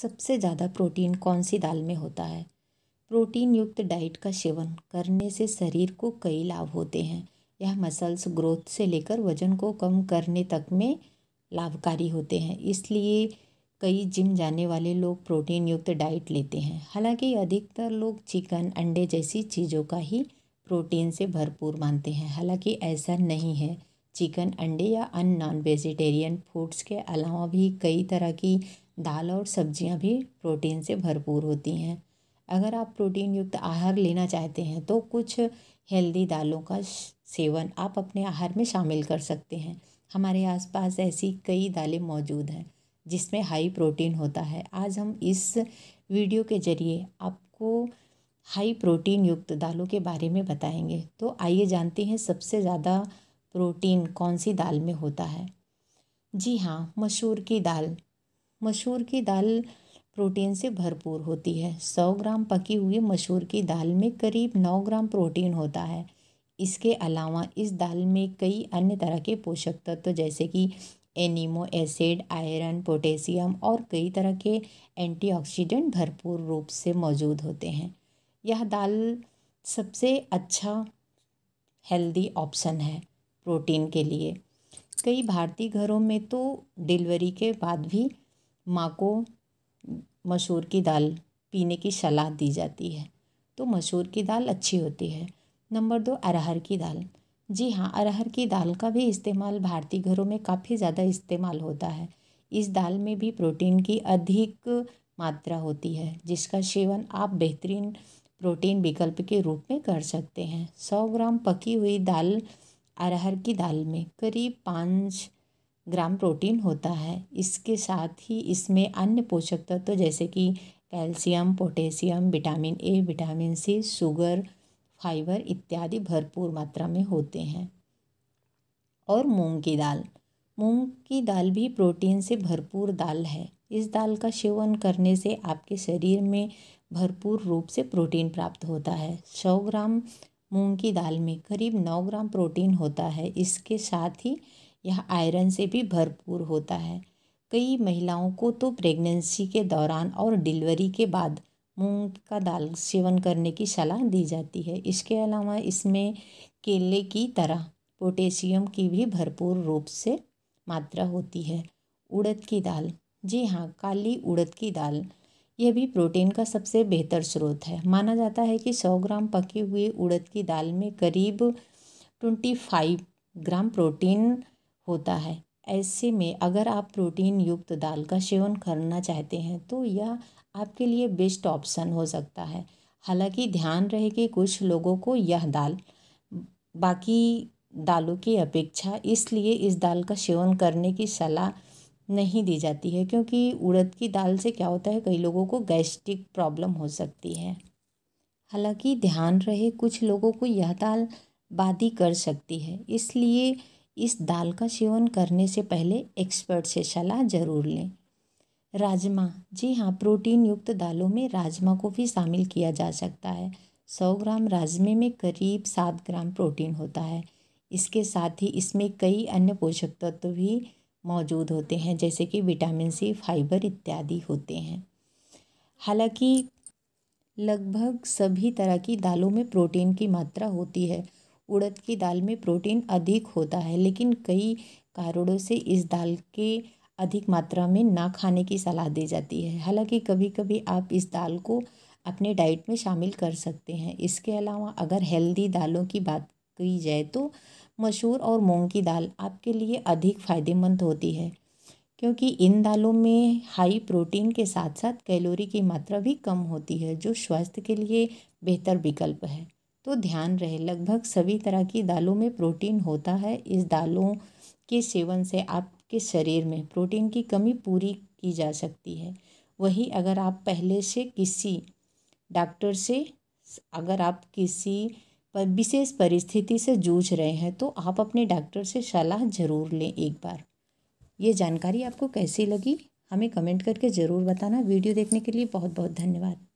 सबसे ज़्यादा प्रोटीन कौन सी दाल में होता है प्रोटीन युक्त डाइट का सेवन करने से शरीर को कई लाभ होते हैं यह मसल्स ग्रोथ से लेकर वजन को कम करने तक में लाभकारी होते हैं इसलिए कई जिम जाने वाले लोग प्रोटीन युक्त डाइट लेते हैं हालांकि अधिकतर लोग चिकन अंडे जैसी चीज़ों का ही प्रोटीन से भरपूर मानते हैं हालांकि ऐसा नहीं है चिकन अंडे या अन्य नॉन वेजिटेरियन फूड्स के अलावा भी कई तरह की दाल और सब्जियां भी प्रोटीन से भरपूर होती हैं अगर आप प्रोटीन युक्त आहार लेना चाहते हैं तो कुछ हेल्दी दालों का सेवन आप अपने आहार में शामिल कर सकते हैं हमारे आसपास ऐसी कई दालें मौजूद हैं जिसमें हाई प्रोटीन होता है आज हम इस वीडियो के ज़रिए आपको हाई प्रोटीन युक्त दालों के बारे में बताएंगे तो आइए जानते हैं सबसे ज़्यादा प्रोटीन कौन सी दाल में होता है जी हाँ मसूर की दाल मसूर की दाल प्रोटीन से भरपूर होती है सौ ग्राम पकी हुई मसूर की दाल में करीब नौ ग्राम प्रोटीन होता है इसके अलावा इस दाल में कई अन्य तरह के पोषक तत्व तो जैसे कि एनीमो एसिड आयरन पोटेशियम और कई तरह के एंटीऑक्सीडेंट भरपूर रूप से मौजूद होते हैं यह दाल सबसे अच्छा हेल्दी ऑप्शन है प्रोटीन के लिए कई भारतीय घरों में तो डिलीवरी के बाद भी माँ को मसूर की दाल पीने की सलाह दी जाती है तो मसूर की दाल अच्छी होती है नंबर दो अरहर की दाल जी हाँ अरहर की दाल का भी इस्तेमाल भारतीय घरों में काफ़ी ज़्यादा इस्तेमाल होता है इस दाल में भी प्रोटीन की अधिक मात्रा होती है जिसका सेवन आप बेहतरीन प्रोटीन विकल्प के रूप में कर सकते हैं सौ ग्राम पकी हुई दाल अरहर की दाल में करीब पाँच ग्राम प्रोटीन होता है इसके साथ ही इसमें अन्य पोषक तत्व तो जैसे कि calcium potassium vitamin A vitamin C sugar fibre इत्यादि भरपूर मात्रा में होते हैं और मूंग की दाल मूंग की दाल भी प्रोटीन से भरपूर दाल है इस दाल का सेवन करने से आपके शरीर में भरपूर रूप से प्रोटीन प्राप्त होता है सौ ग्राम मूंग की दाल में करीब नौ ग्राम प्रोटीन होता है इसके साथ ही यह आयरन से भी भरपूर होता है कई महिलाओं को तो प्रेगनेंसी के दौरान और डिलीवरी के बाद मूंग का दाल सेवन करने की सलाह दी जाती है इसके अलावा इसमें केले की तरह पोटेशियम की भी भरपूर रूप से मात्रा होती है उड़द की दाल जी हाँ काली उड़द की दाल यह भी प्रोटीन का सबसे बेहतर स्रोत है माना जाता है कि 100 ग्राम पके हुए उड़द की दाल में करीब 25 ग्राम प्रोटीन होता है ऐसे में अगर आप प्रोटीन युक्त दाल का सेवन करना चाहते हैं तो यह आपके लिए बेस्ट ऑप्शन हो सकता है हालांकि ध्यान रहे कि कुछ लोगों को यह दाल बाकी दालों की अपेक्षा इसलिए इस दाल का सेवन करने की सलाह नहीं दी जाती है क्योंकि उड़द की दाल से क्या होता है कई लोगों को गैस्ट्रिक प्रॉब्लम हो सकती है हालांकि ध्यान रहे कुछ लोगों को यह दाल बाधी कर सकती है इसलिए इस दाल का सेवन करने से पहले एक्सपर्ट से सलाह ज़रूर लें राजमा जी हाँ प्रोटीन युक्त दालों में राजमा को भी शामिल किया जा सकता है सौ ग्राम राजमे में करीब सात ग्राम प्रोटीन होता है इसके साथ ही इसमें कई अन्य पोषक तत्व भी मौजूद होते हैं जैसे कि विटामिन सी फाइबर इत्यादि होते हैं हालांकि लगभग सभी तरह की दालों में प्रोटीन की मात्रा होती है उड़द की दाल में प्रोटीन अधिक होता है लेकिन कई कारणों से इस दाल के अधिक मात्रा में ना खाने की सलाह दी जाती है हालांकि कभी कभी आप इस दाल को अपने डाइट में शामिल कर सकते हैं इसके अलावा अगर हेल्दी दालों की बात की जाए तो मसूर और मूंग की दाल आपके लिए अधिक फायदेमंद होती है क्योंकि इन दालों में हाई प्रोटीन के साथ साथ कैलोरी की मात्रा भी कम होती है जो स्वास्थ्य के लिए बेहतर विकल्प है तो ध्यान रहे लगभग सभी तरह की दालों में प्रोटीन होता है इस दालों के सेवन से आपके शरीर में प्रोटीन की कमी पूरी की जा सकती है वही अगर आप पहले से किसी डॉक्टर से अगर आप किसी पर विशेष परिस्थिति से जूझ रहे हैं तो आप अपने डॉक्टर से सलाह ज़रूर लें एक बार ये जानकारी आपको कैसी लगी हमें कमेंट करके ज़रूर बताना वीडियो देखने के लिए बहुत बहुत धन्यवाद